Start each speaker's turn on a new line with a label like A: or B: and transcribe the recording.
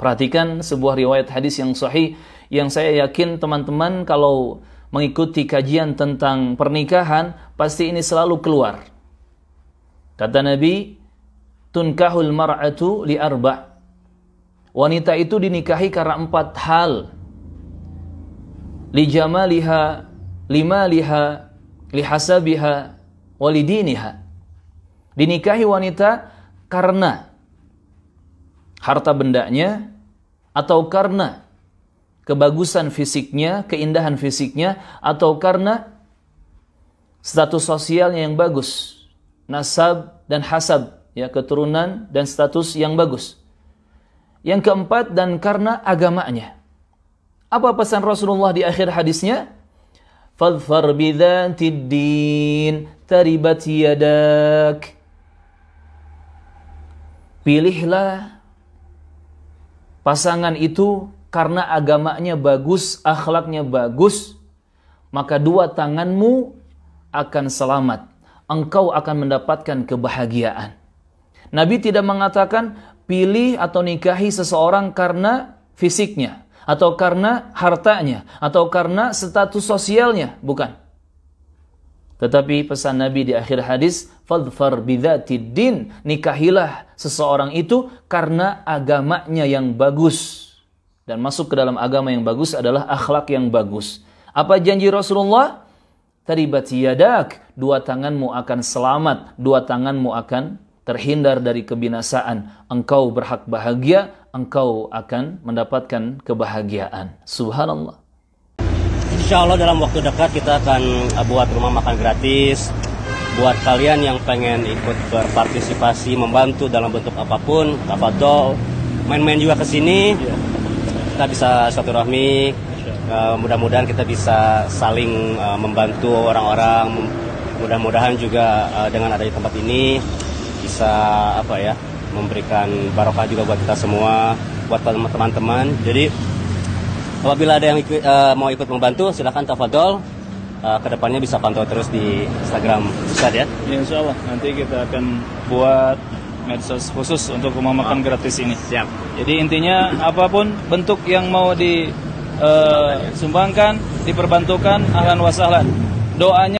A: Perhatikan sebuah riwayat hadis yang sahih yang saya yakin teman-teman kalau mengikuti kajian tentang pernikahan pasti ini selalu keluar. Kata Nabi, tunkahul mar'atu li arba. Wanita itu dinikahi karena empat hal. Li jamaliha, lima liha, li walidiniha. Dinikahi wanita karena harta bendanya atau karena kebagusan fisiknya, keindahan fisiknya atau karena status sosialnya yang bagus, nasab dan hasab, ya keturunan dan status yang bagus. Yang keempat dan karena agamanya. Apa pesan Rasulullah di akhir hadisnya? Fadfar bidzantiddin taribat yadak. Pilihlah pasangan itu karena agamanya bagus, akhlaknya bagus, maka dua tanganmu akan selamat. Engkau akan mendapatkan kebahagiaan. Nabi tidak mengatakan pilih atau nikahi seseorang karena fisiknya, atau karena hartanya, atau karena status sosialnya, bukan. Tetapi pesan Nabi di akhir hadis, "Fadfar Nikahilah seseorang itu karena agamanya yang bagus. Dan masuk ke dalam agama yang bagus adalah akhlak yang bagus. Apa janji Rasulullah? Taribat yadak, dua tanganmu akan selamat, dua tanganmu akan terhindar dari kebinasaan. Engkau berhak bahagia, engkau akan mendapatkan kebahagiaan. Subhanallah.
B: Insya Allah dalam waktu dekat kita akan eh, buat rumah makan gratis. Buat kalian yang pengen ikut berpartisipasi, membantu dalam bentuk apapun, tafadol, main-main juga ke sini. Iya. Kita bisa satu rahmi, eh, mudah-mudahan kita bisa saling eh, membantu orang-orang. Mudah-mudahan juga dengan adanya tempat ini bisa apa ya memberikan barokah juga buat kita semua, buat teman-teman. Jadi Apabila ada yang ikut, uh, mau ikut membantu, silahkan tafadol. Uh, eh, kedepannya bisa pantau terus di Instagram Ustadz ya. ya. Insya Allah nanti kita akan buat medsos khusus untuk rumah makan oh. gratis
A: ini. Siap. Jadi intinya apapun bentuk yang mau disumbangkan, eh, uh, diperbantukan, ahlan wasahlan. Doanya